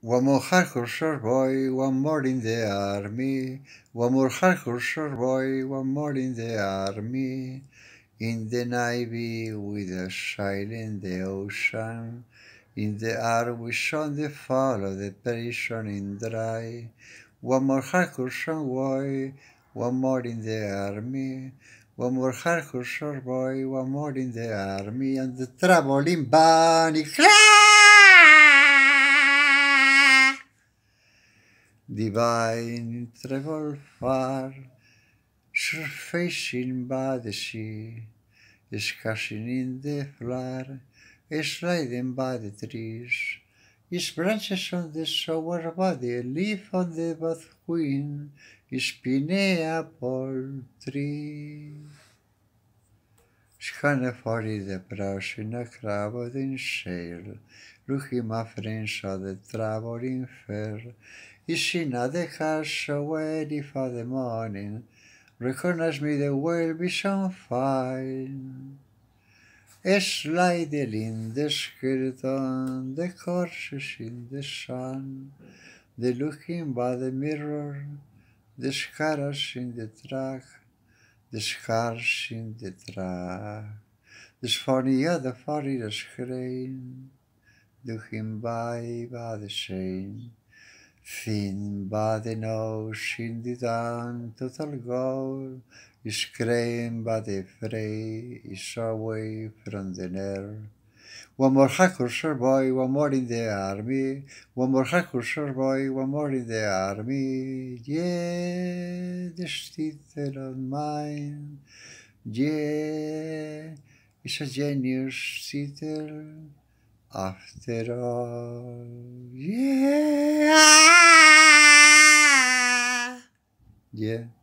One more hardcore boy, one more in the army. One more hardcore boy, one more in the army. In the navy with a child in the ocean. In the air we shone the fall of the perishing in dry. One more hardcore boy, one more in the army. One more hardcore boy, one more in the army. And the traveling bunny. Divine travel far, surfacing by the sea, scushing in the flower, sliding by the trees. Its branches on the sour body, leaf on the bath queen, its pinea palm tree. Shkone fari dhe prashi në dhe kravorin shërë, ma frensha dhe travorin ferë, Ishina dhe kasha u wedi fa dhe manin, Recognize me dhe u e shone fine. Es leider in de skirtan, de courses in the sun, the looking by the mirror, the scars in the track, scars in the Dus van funny, de farrie de schrein, doch him by by de same. Fin ba de no shin di dan total go is cream ba de frey is away from the nerve one more hacker, boy, one more in the army. One more hacker, boy, one more in the army. Yeah, the stitter on mine. Yeah, it's a genius stitter after all. Yeah. Yeah.